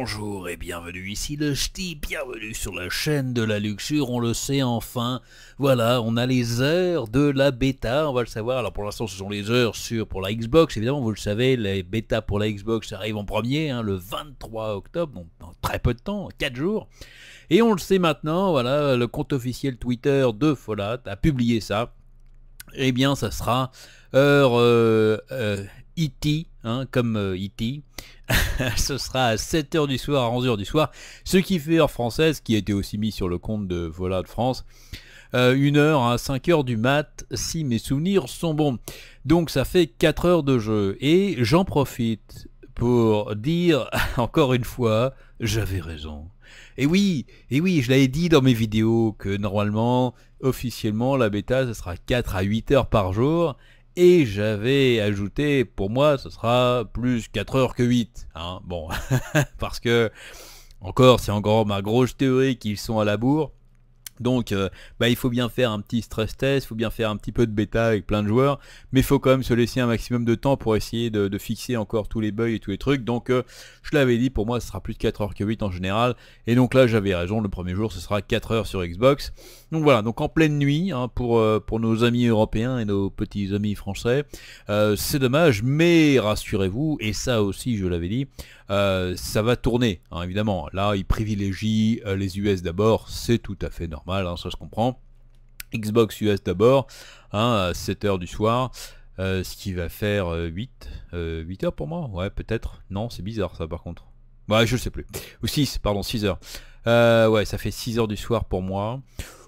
Bonjour et bienvenue ici le ch'ti, bienvenue sur la chaîne de la luxure, on le sait enfin. Voilà, on a les heures de la bêta, on va le savoir. Alors pour l'instant ce sont les heures sur pour la Xbox, évidemment vous le savez, les bêta pour la Xbox arrivent en premier, hein, le 23 octobre, donc dans très peu de temps, 4 jours. Et on le sait maintenant, voilà, le compte officiel Twitter de Fallout a publié ça. et eh bien ça sera heure... Euh, euh, IT, e hein, comme IT. Euh, e ce sera à 7h du soir, à 11h du soir, ce qui fait heure française, qui a été aussi mis sur le compte de Voilà de France. 1h à 5h du mat, si mes souvenirs sont bons. Donc ça fait 4 heures de jeu. Et j'en profite pour dire, encore une fois, j'avais raison. Et oui, et oui, je l'avais dit dans mes vidéos que normalement, officiellement, la bêta, ce sera 4 à 8 heures par jour. Et j'avais ajouté, pour moi, ce sera plus 4 heures que 8. Hein, bon, parce que, encore, c'est encore ma grosse théorie qu'ils sont à la bourre. Donc, euh, bah, il faut bien faire un petit stress test, il faut bien faire un petit peu de bêta avec plein de joueurs, mais il faut quand même se laisser un maximum de temps pour essayer de, fixer encore tous les bugs et tous les trucs. Donc, euh, je l'avais dit, pour moi, ce sera plus de 4 heures que 8 en général. Et donc là, j'avais raison, le premier jour, ce sera 4 heures sur Xbox. Donc voilà, donc en pleine nuit, hein, pour, euh, pour nos amis européens et nos petits amis français, c'est dommage, mais rassurez-vous, et ça aussi, je l'avais dit, ça va tourner, hein, évidemment. Là, ils privilégient les US d'abord, c'est tout à fait normal mal, hein, ça se comprends Xbox US d'abord, hein, à 7 heures du soir, euh, ce qui va faire 8, euh, 8 euh, heures pour moi, ouais peut-être, non c'est bizarre ça par contre, ouais bah, je sais plus, ou 6, pardon 6 heures, ouais ça fait 6 heures du soir pour moi,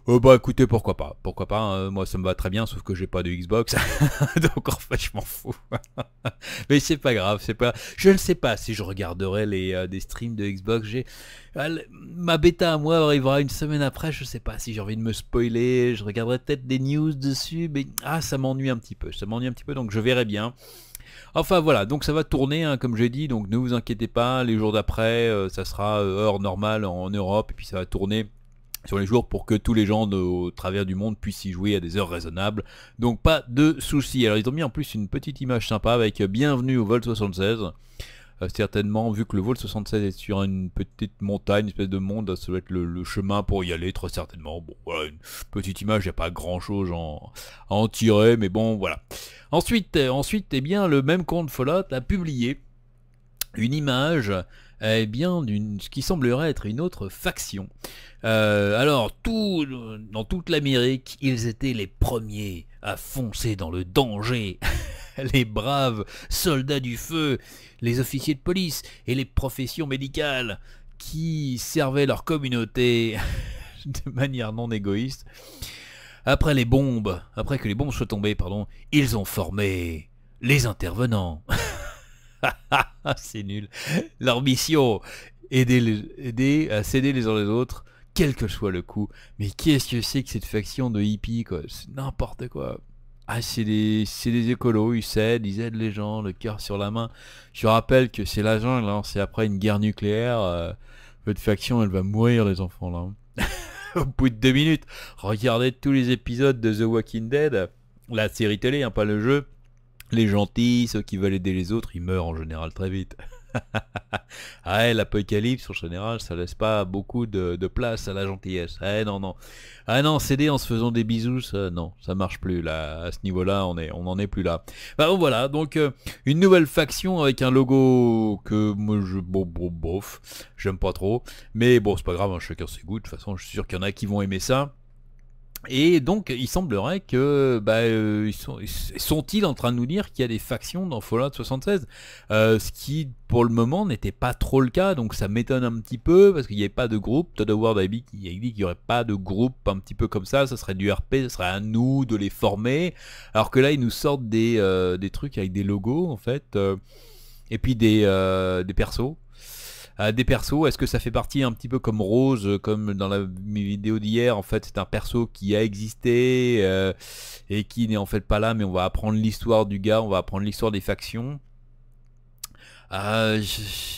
euh, bah écoutez, pourquoi pas, pourquoi pas, hein. moi ça me va très bien, sauf que j'ai pas de Xbox, donc en fait je m'en fous. Mais c'est pas grave, c'est pas, je ne sais pas si je regarderai les euh, des streams de Xbox. J'ai euh, ma bêta à moi arrivera une semaine après, je sais pas si j'ai envie de me spoiler, je regarderai peut-être des news dessus, mais ah ça m'ennuie un petit peu, ça m'ennuie un petit peu, donc je verrai bien. Enfin voilà, donc ça va tourner, hein, comme j'ai dit, donc ne vous inquiétez pas, les jours d'après, ça sera heure normale en Europe, et puis ça va tourner sur les jours pour que tous les gens au travers du monde puissent y jouer à des heures raisonnables. Donc pas de soucis. Alors ils ont mis en plus une petite image sympa avec euh, bienvenue au vol 76. Euh, certainement, vu que le vol 76 est sur une petite montagne, une espèce de monde, ça doit être le, chemin pour y aller, très certainement. Bon, voilà, une petite image, il n'y a pas grand chose en, à en tirer, mais bon, voilà. Ensuite, euh, ensuite eh bien, le même compte Fallout a publié une image eh bien, d'une, ce qui semblerait être une autre faction. Euh, alors, dans toute l'Amérique, ils étaient les premiers à foncer dans le danger. les braves soldats du feu, les officiers de police et les professions médicales qui servaient leur communauté de manière non égoïste. Après les bombes, après que les bombes soient tombées, pardon, ils ont formé les intervenants. c'est nul. Leur mission, aider, aider à s'aider les uns les autres, quel que soit le coup. Mais qui est ce que c'est que cette faction de hippies, quoi C'est n'importe quoi. Ah, c'est des, des écolos, ils s'aident, ils aident les gens, le cœur sur la main. Je rappelle que c'est la jungle, hein, c'est après une guerre nucléaire. Euh, votre faction, elle va mourir, les enfants, là. Hein. Au bout de deux minutes, regardez tous les épisodes de The Walking Dead, la série télé, hein, pas le jeu. Les gentils, ceux qui veulent aider les autres, ils meurent en général très vite. ah ouais, l'apocalypse en général, ça laisse pas beaucoup de, place à la gentillesse. Ah non, non. Ah non, céder en se faisant des bisous, non, ça marche plus. Là, à ce niveau-là, on est, on n'en est plus là. Bah voilà, donc euh, une nouvelle faction avec un logo que moi je bon, bof, j'aime pas trop. Mais bon, c'est pas grave, hein, chacun ses goûts. De toute façon, je suis sûr qu'il y en a qui vont aimer ça. Et donc, il semblerait que bah, euh, sont-ils en train de nous dire qu'il y a des factions dans Fallout 76, euh, ce qui pour le moment n'était pas trop le cas, donc ça m'étonne un petit peu parce qu'il n'y avait pas de groupe. Todd Howard a dit qu'il n'y aurait pas de groupe un petit peu comme ça, ça serait du RP, ce serait à nous de les former, alors que là ils nous sortent des, euh, des trucs avec des logos en fait, et puis des, des persos des persos. Est-ce que ça fait partie un petit peu comme Rose, euh, comme dans la vidéo d'hier En fait, c'est un perso qui a existé euh, et qui n'est en fait pas là, mais on va apprendre l'histoire du gars, on va apprendre l'histoire des factions. Euh,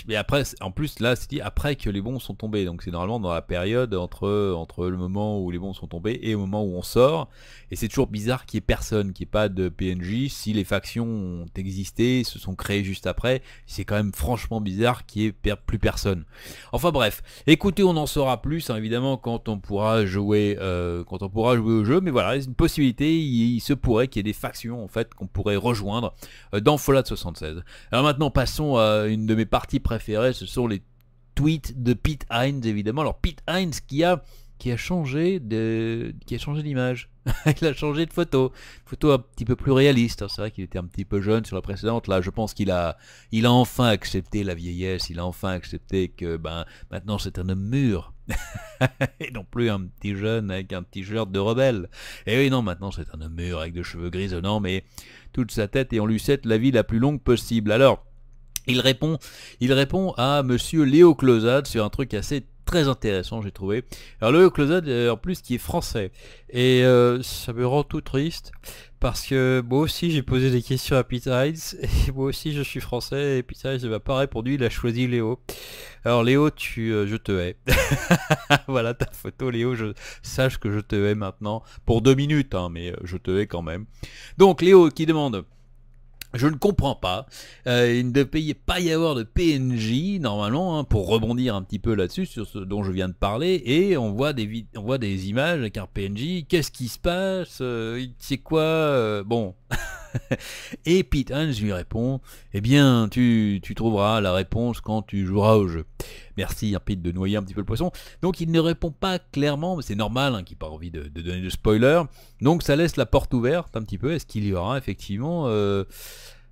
mais après, en plus, là, c'est dit après que les bons sont tombés Donc, c'est normalement dans la période entre, entre le moment où les bons sont tombés et au moment où on sort. Et c'est toujours bizarre qu'il n'y ait personne, qu'il n'y ait pas de PNJ. Si les factions ont existé, se sont créées juste après, c'est quand même franchement bizarre qu'il n'y ait plus personne. Enfin, bref. Écoutez, on en saura plus, hein, évidemment, quand on pourra jouer, euh, quand on pourra jouer au jeu. Mais voilà, c'est une possibilité. Il, se pourrait qu'il y ait des factions, en fait, qu'on pourrait rejoindre euh, dans Fallout 76. Alors maintenant, passons à euh, une de mes parties préférées, ce sont les tweets de Pete Hines, évidemment. Alors, Pete Hines qui a, qui a changé de, qui a changé d'image. il a changé de photo. Photo un petit peu plus réaliste. Hein. C'est vrai qu'il était un petit peu jeune sur la précédente. Là, je pense qu'il a, il a enfin accepté la vieillesse. Il a enfin accepté que, ben, maintenant c'est un homme mûr. et non plus un petit jeune avec un petit shirt de rebelle. Et eh oui, non, maintenant c'est un homme mûr avec des cheveux grisonnants, mais toute sa tête et on lui souhaite la vie la plus longue possible. Alors, il répond, il répond à monsieur Léo Closade sur un truc assez très intéressant j'ai trouvé. Alors Léo Closade euh, en plus qui est français et euh, ça me rend tout triste parce que moi aussi j'ai posé des questions à Pete Hines et moi aussi je suis français et Pete Hines ne m'a pas répondu, il a choisi Léo. Alors Léo, tu, euh, je te hais. voilà ta photo Léo, je, sache que je te hais maintenant pour deux minutes, hein, mais je te hais quand même. Donc Léo qui demande... Je ne comprends pas. Euh, il ne devait pas y avoir de PNJ normalement hein, pour rebondir un petit peu là-dessus sur ce dont je viens de parler et on voit des on voit des images avec un PNJ. Qu'est-ce qui se passe euh, C'est quoi euh, Bon. Et Pete Hans lui répond Eh bien, tu, tu, trouveras la réponse quand tu joueras au jeu. Merci, hein, Pete, de noyer un petit peu le poisson. Donc, il ne répond pas clairement, mais c'est normal hein, qu'il n'ait pas envie de, donner de spoiler. Donc, ça laisse la porte ouverte un petit peu. Est-ce qu'il y aura effectivement. Euh,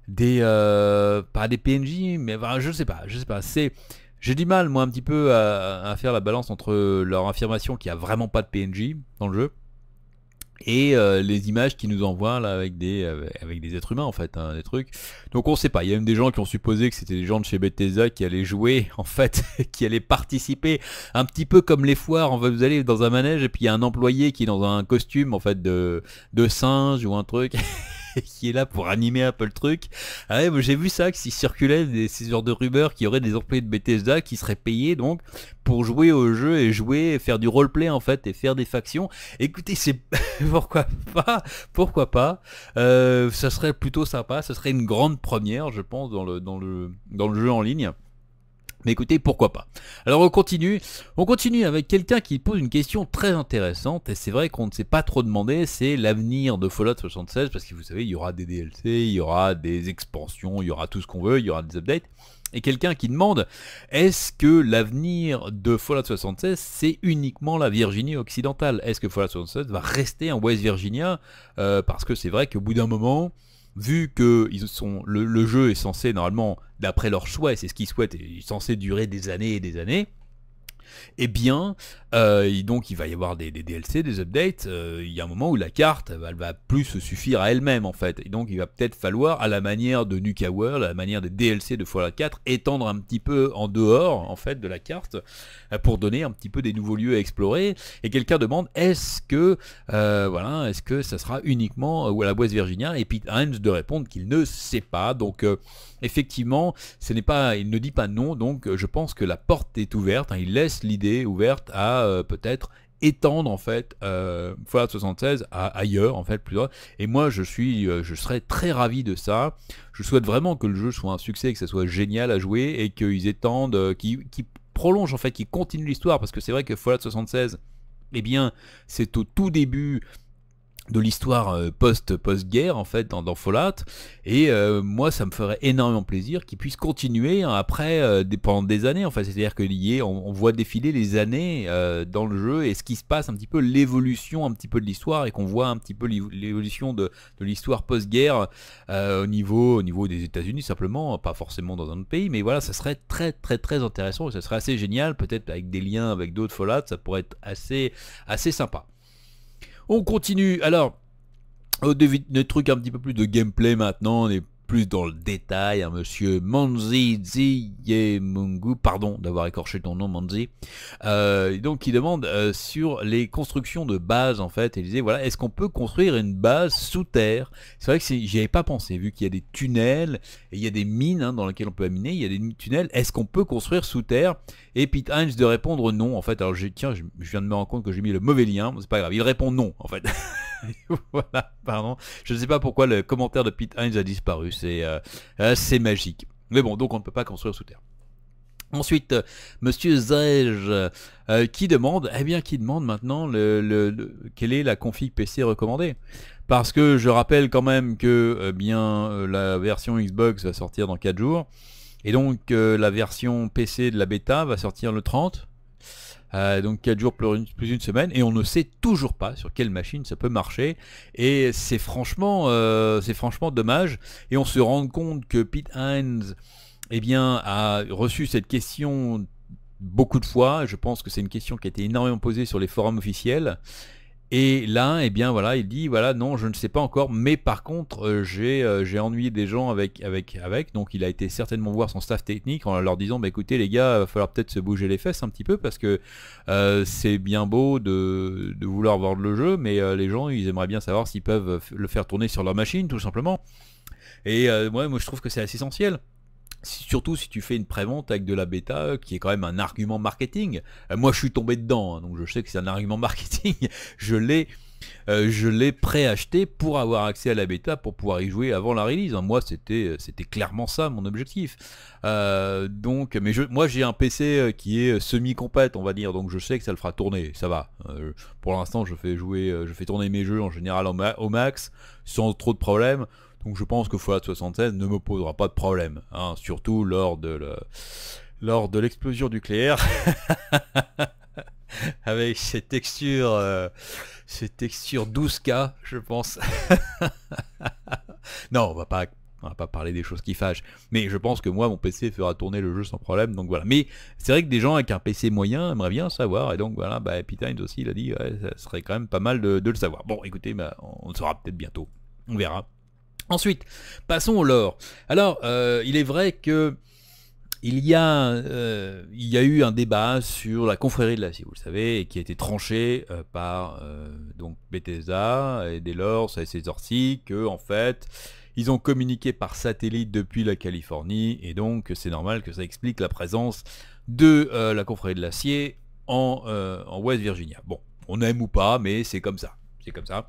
des euh, pas des PNJ mais je sais pas je sais pas c'est j'ai du mal moi un petit peu à, à, faire la balance entre leur affirmation qu'il n'y a vraiment pas de PNJ dans le jeu et euh, les images qui nous envoient là avec des euh, avec des êtres humains en fait hein, des trucs donc on sait pas il y a même des gens qui ont supposé que c'était des gens de chez Bethesda qui allaient jouer en fait qui allaient participer un petit peu comme les foires on vous allez dans un manège et puis il y a un employé qui est dans un costume en fait de de singe ou un truc qui est là pour animer un peu le truc. Ah j'ai vu ça, s'il circulait des, ces heures de rumeurs qu'il y aurait des employés de Bethesda qui seraient payés donc pour jouer au jeu et jouer, faire du roleplay en fait et faire des factions. Écoutez, c'est pourquoi pas, pourquoi pas. Euh, ça serait plutôt sympa, ça serait une grande première, je pense, dans le, dans le, dans le jeu en ligne. Mais écoutez, pourquoi pas Alors on continue. On continue avec quelqu'un qui pose une question très intéressante. Et c'est vrai qu'on ne s'est pas trop demandé, c'est l'avenir de Fallout 76. Parce que vous savez, il y aura des DLC, il y aura des expansions, il y aura tout ce qu'on veut, il y aura des updates. Et quelqu'un qui demande, est-ce que l'avenir de Fallout 76, c'est uniquement la Virginie occidentale Est-ce que Fallout 76 va rester en West Virginia euh, Parce que c'est vrai qu'au bout d'un moment vu que ils sont, le, jeu est censé, normalement, d'après leur choix, et c'est ce qu'ils souhaitent, est censé durer des années et des années, eh bien, euh, donc il va y avoir des, DLC, des updates. Euh, il y a un moment où la carte, va plus se suffire à elle-même en fait. Et donc il va peut-être falloir, à la manière de Nuka World, à la manière des DLC de Fallout 4, étendre un petit peu en dehors en fait de la carte euh, pour donner un petit peu des nouveaux lieux à explorer. Et quelqu'un demande est-ce que voilà, est-ce que ça sera uniquement à la West Virginia Et Pete Hines de répondre qu'il ne sait pas. Donc effectivement, ce n'est pas, il ne dit pas non. Donc je pense que la porte est ouverte. Hein. il laisse l'idée ouverte à euh, peut-être étendre en fait euh, Fallout 76 à, ailleurs en fait plus et moi je suis euh, je serais très ravi de ça je souhaite vraiment que le jeu soit un succès que ça soit génial à jouer et qu'ils étendent qui qu'ils prolongent en fait qu'ils continuent l'histoire parce que c'est vrai que Fallout 76 eh bien c'est au tout début de l'histoire euh, post post guerre en fait dans, Fallout et euh, moi ça me ferait énormément plaisir qu'ils puissent continuer hein, après euh, pendant des années en fait c'est à dire que on, voit défiler les années dans le jeu et ce qui se passe un petit peu l'évolution un petit peu de l'histoire et qu'on voit un petit peu l'évolution de, l'histoire post guerre au niveau au niveau des États-Unis simplement hein, pas forcément dans un autre pays mais voilà ça serait très très très intéressant et ça serait assez génial peut-être avec des liens avec d'autres Fallout ça pourrait être assez assez sympa on continue. Alors, euh, des, des trucs un petit peu plus de gameplay maintenant, est plus dans le détail à monsieur Manzi Ziyemungu pardon d'avoir écorché ton nom Manzi, euh, donc il demande euh, sur les constructions de base en fait, et il disait voilà, est-ce qu'on peut construire une base sous terre C'est vrai que j'y avais pas pensé, vu qu'il y a des tunnels, et il y a des mines hein, dans lesquelles on peut amener il y a des tunnels, est-ce qu'on peut construire sous terre Et Pete Hines de répondre non en fait, alors tiens, je, viens de me rendre compte que j'ai mis le mauvais lien, c'est pas grave, il répond non en fait. voilà, pardon. Je ne sais pas pourquoi le commentaire de Pete Hines a disparu. Euh, euh, c'est magique. Mais bon, donc on ne peut pas construire sous terre. Ensuite, euh, Monsieur Zaej qui demande, eh bien, qui demande maintenant le, quelle est la config PC recommandée Parce que je rappelle quand même que bien la version Xbox va sortir dans 4 jours, et donc la version PC de la bêta va sortir le 30. Euh, donc 4 jours plus une, plus semaine, et on ne sait toujours pas sur quelle machine ça peut marcher. Et c'est franchement, euh, c'est franchement dommage. Et on se rend compte que Pete Hines eh bien, a reçu cette question beaucoup de fois. Je pense que c'est une question qui a été énormément posée sur les forums officiels. Et là, eh bien voilà, il dit voilà non, je ne sais pas encore, mais par contre euh, euh, j'ai ennuyé des gens avec avec avec, donc il a été certainement voir son staff technique en leur disant bah écoutez les gars, il va falloir peut-être se bouger les fesses un petit peu parce que euh, c'est bien beau de, vouloir voir le jeu, mais les gens ils aimeraient bien savoir s'ils peuvent le faire tourner sur leur machine tout simplement. Et moi, moi je trouve que c'est assez essentiel surtout si tu fais une prévente avec de la bêta, euh, qui est quand même un argument marketing. Euh, moi, je suis tombé dedans, hein, donc je sais que c'est un argument marketing. je l'ai. pré euh, je préacheté pour avoir accès à la bêta pour pouvoir y jouer avant la release. Hein. Moi, c'était c'était clairement ça mon objectif. donc, mais moi j'ai un PC qui est semi compète on va dire, donc je sais que ça le fera tourner. Ça va. pour l'instant, je fais jouer, je fais tourner mes jeux en général au max sans trop de problèmes. Donc je pense que Fallout 76 ne me posera pas de problème, hein, surtout lors de lors de l'explosion nucléaire. Avec cette texture ces 12K, euh, je pense. non, on va pas va pas parler des choses qui fâchent. Mais je pense que moi, mon PC fera tourner le jeu sans problème. Donc voilà. Mais c'est vrai que des gens avec un PC moyen aimeraient bien savoir. Et donc voilà, bah, Happy aussi, il dit, ça serait quand même pas mal de, le savoir. Bon, écoutez, bah, on le saura peut-être bientôt. On verra. Ensuite, passons au lore. Alors, euh, il est vrai que euh, il y, a, eu un débat sur la confrérie de l'acier, vous le savez, et qui a été tranché euh, par donc Bethesda, et dès lors, ça s'est ses que, en fait, ils ont communiqué par satellite depuis la Californie, et donc c'est normal que ça explique la présence de la confrérie de l'acier en, en West Virginia. Bon, on aime ou pas, mais c'est comme ça. C'est comme ça.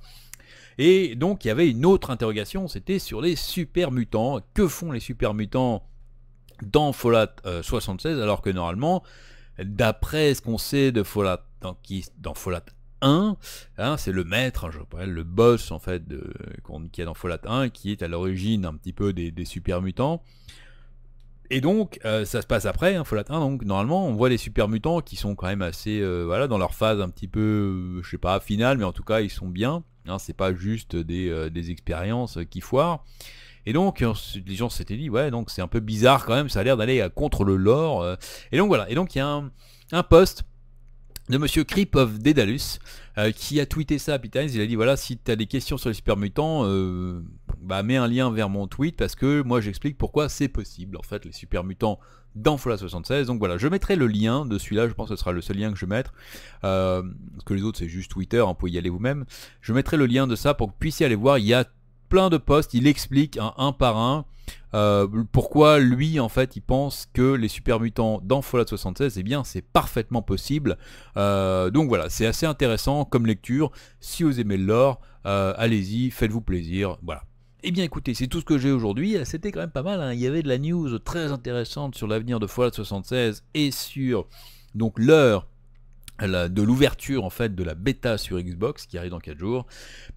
Et donc il y avait une autre interrogation, c'était sur les super mutants. Que font les super mutants dans Fallout 76 euh, alors que normalement, d'après ce qu'on sait de Fallout, dans, qui, 1, hein, c'est le maître, hein, je le boss en fait qu'il y a dans Fallout 1 qui est à l'origine un petit peu des, des super mutants. Et donc, euh, ça se passe après, hein, Donc, normalement, on voit les super mutants qui sont quand même assez, euh, voilà, dans leur phase un petit peu, euh, je sais pas, finale, mais en tout cas, ils sont bien. Hein, c'est pas juste des, expériences qui foirent. Et donc, les gens s'étaient dit, ouais, donc c'est un peu bizarre quand même, ça a l'air d'aller contre le lore. et donc, voilà. Et donc, il y a un, un poste de monsieur Kripov Dédalus, euh, qui a tweeté ça à Il a dit voilà, si tu as des questions sur les super mutants, euh, bah, mets un lien vers mon tweet parce que moi j'explique pourquoi c'est possible en fait les super mutants dans Fallout 76. Donc voilà, je mettrai le lien de celui-là, je pense que ce sera le seul lien que je vais mettre. Euh, parce que les autres c'est juste Twitter, hein, vous pouvez y aller vous-même. Je mettrai le lien de ça pour que vous puissiez aller voir, il y a plein de postes, il explique un par un euh, pourquoi lui en fait il pense que les super mutants dans Fallout 76 eh bien c'est parfaitement possible euh, donc voilà c'est assez intéressant comme lecture si vous aimez l'or euh, allez-y faites-vous plaisir voilà et eh bien écoutez, c'est tout ce que j'ai aujourd'hui, c'était quand même pas mal, hein. il y avait de la news très intéressante sur l'avenir de Fallout 76 et sur donc l'heure de l'ouverture en fait de la bêta sur Xbox qui arrive dans 4 jours.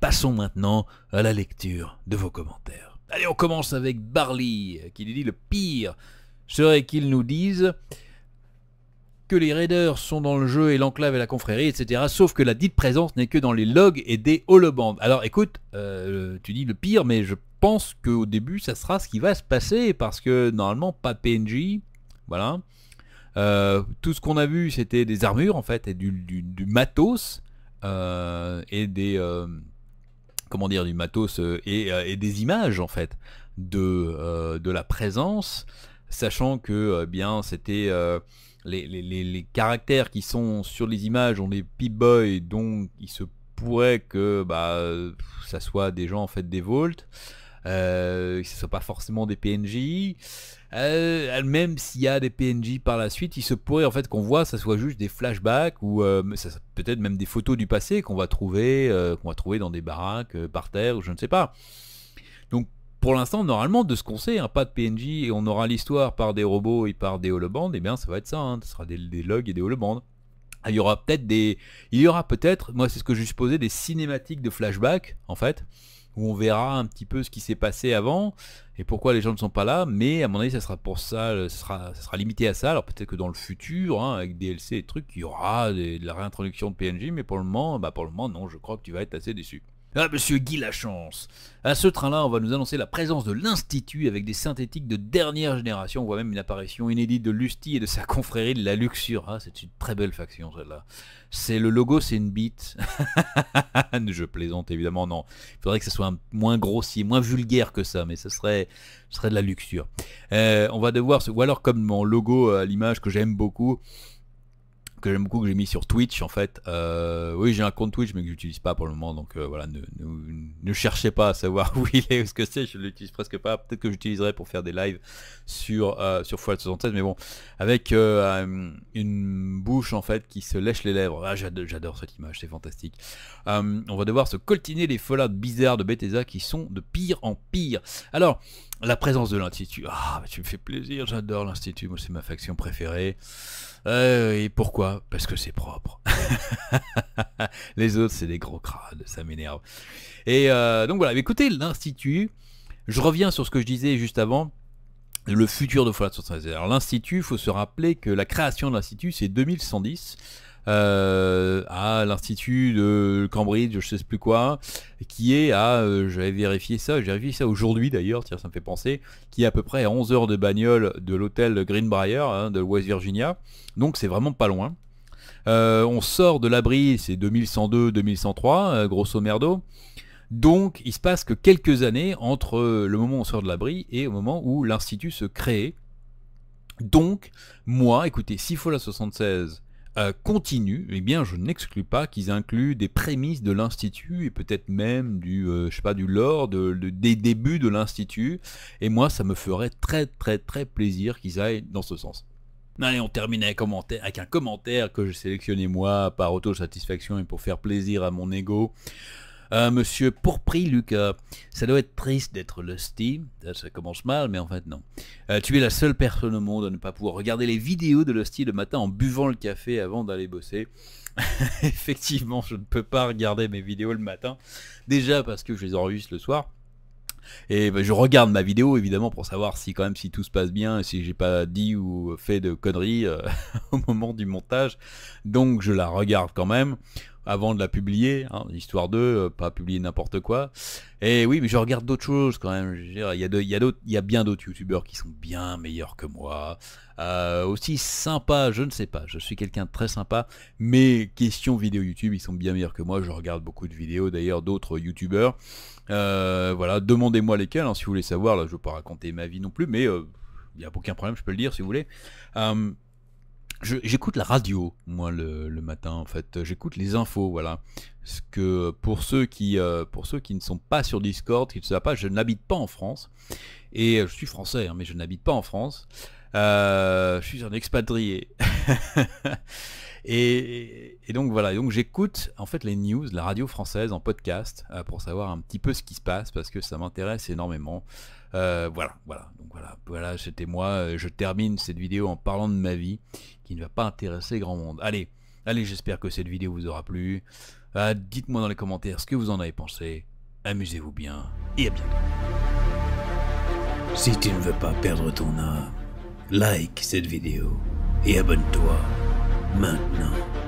Passons maintenant à la lecture de vos commentaires. Allez, on commence avec Barley qui dit le pire serait qu'il nous dise que les raiders sont dans le jeu et l'enclave et la confrérie, etc. Sauf que la dite présence n'est que dans les logs et des holobandes. Alors écoute, euh, tu dis le pire, mais je pense qu'au début ça sera ce qui va se passer parce que normalement pas PNJ, voilà. Euh, tout ce qu'on a vu, c'était des armures en fait et du, matos euh, et des euh, comment dire du matos et, des images en fait de la présence, sachant que bien c'était les, caractères qui sont sur les images ont des peep boys donc il se pourrait que bah, ça soit des gens en fait des volts euh, que ce ne soit pas forcément des PNJ. Euh, même s'il y a des PNJ par la suite, il se pourrait en fait qu'on voit, ça soit juste des flashbacks ou euh, peut-être même des photos du passé qu'on va trouver, qu'on va trouver dans des baraques, par terre, ou je ne sais pas. Donc pour l'instant, normalement, de ce qu'on sait, hein, pas de PNJ et on aura l'histoire par des robots et par des holobandes, et eh bien ça va être ça, hein. ce sera des, logs et des holobandes. Ah, il y aura peut-être des. Il y aura peut-être, moi c'est ce que je supposais, des cinématiques de flashbacks en fait où on verra un petit peu ce qui s'est passé avant et pourquoi les gens ne sont pas là. Mais à mon avis, ça sera pour ça, euh, ça sera, limité à ça. Alors peut-être que dans le futur, hein, avec DLC et trucs, il y aura de la réintroduction de PNJ, mais pour le moment, bah, pour le moment, non, je crois que tu vas être assez déçu. Ah, monsieur Guy Lachance À ce train-là, on va nous annoncer la présence de l'Institut avec des synthétiques de dernière génération. On voit même une apparition inédite de Lusty et de sa confrérie de la Luxure. Ah, c'est une très belle faction, celle-là. C'est le logo, c'est une bite. Je plaisante, évidemment, non. Il faudrait que ce soit moins grossier, moins vulgaire que ça, mais ce serait, ce serait de la Luxure. Euh, on va devoir, ou alors comme mon logo à l'image que j'aime beaucoup, que j'aime beaucoup que j'ai mis sur Twitch en fait. Euh, oui, j'ai un compte Twitch mais que j'utilise pas pour le moment, donc euh, voilà, ne, ne, cherchez pas à savoir où il est ou ce que c'est. Je l'utilise presque pas. Peut-être que j'utiliserai pour faire des lives sur euh, sur Fallout 76, mais bon, avec une bouche en fait qui se lèche les lèvres. Ah, j'adore cette image, c'est fantastique. on va devoir se coltiner les Fallout bizarres de Bethesda qui sont de pire en pire. Alors, la présence de l'Institut. Ah, tu me fais plaisir, j'adore l'Institut, moi c'est ma faction préférée. Euh, et pourquoi Parce que c'est propre. Les autres, c'est des gros crades, ça m'énerve. Et euh, donc voilà, écoutez, l'Institut, je reviens sur ce que je disais juste avant, le futur de Fallout 76. Alors l'Institut, il faut se rappeler que la création de l'Institut, c'est 2110. Euh, à l'Institut de Cambridge, je sais plus quoi, qui est à, euh, j'avais vérifié ça, j'ai vérifié ça aujourd'hui d'ailleurs, tiens, ça me fait penser, qui est à peu près à 11 heures de bagnole de l'hôtel Greenbrier hein, de West Virginia, donc c'est vraiment pas loin. Euh, on sort de l'abri, c'est 2102-2103, grosso merdo. Donc, il se passe que quelques années entre le moment où on sort de l'abri et au moment où l'institut se crée. Donc, moi, écoutez, 6 fois la 76, euh, continue, eh bien, je n'exclus pas qu'ils incluent des prémices de l'institut et peut-être même du, euh, je sais pas, du lore, de, des débuts de l'institut. Et moi, ça me ferait très, très, très plaisir qu'ils aillent dans ce sens. Allez, on termine avec, avec un commentaire que j'ai sélectionné moi par autosatisfaction et pour faire plaisir à mon ego. Euh, monsieur pourpris, Lucas. Euh, ça doit être triste d'être lusty. Ça commence mal, mais en fait, non. Euh, tu es la seule personne au monde à ne pas pouvoir regarder les vidéos de lusty le matin en buvant le café avant d'aller bosser. Effectivement, je ne peux pas regarder mes vidéos le matin. Déjà parce que je les enregistre le soir. Et ben, je regarde ma vidéo évidemment pour savoir si quand même si tout se passe bien, et si j'ai pas dit ou fait de conneries au moment du montage. Donc je la regarde quand même avant de la publier, hein, histoire de euh, pas publier n'importe quoi. Et oui, mais je regarde d'autres choses quand même. Il y, a y a bien d'autres youtubeurs qui sont bien meilleurs que moi. Euh, aussi sympa, je ne sais pas. Je suis quelqu'un de très sympa, mais questions vidéo YouTube, ils sont bien meilleurs que moi. Je regarde beaucoup de vidéos d'ailleurs d'autres youtubeurs. Euh, voilà, demandez-moi lesquels hein, si vous voulez savoir. Là, je ne veux pas raconter ma vie non plus, mais il n'y a aucun problème, je peux le dire si vous voulez j'écoute la radio, moi, le, matin, en fait. J'écoute les infos, voilà. ce que pour ceux qui, euh, pour ceux qui ne sont pas sur Discord, qui ne savent pas, je n'habite pas en France. Et euh, je suis français, hein, mais je n'habite pas en France. Euh, je suis un expatrié. et, donc voilà, donc j'écoute en fait les news, la radio française en podcast, pour savoir un petit peu ce qui se passe, parce que ça m'intéresse énormément. Euh, voilà, voilà. Donc voilà, voilà, c'était moi. Euh, je termine cette vidéo en parlant de ma vie, qui ne va pas intéresser grand monde. Allez, allez, j'espère que cette vidéo vous aura plu. Euh, dites-moi dans les commentaires ce que vous en avez pensé. Amusez-vous bien et à bientôt. Si tu ne veux pas perdre ton âme, like cette vidéo et abonne-toi maintenant.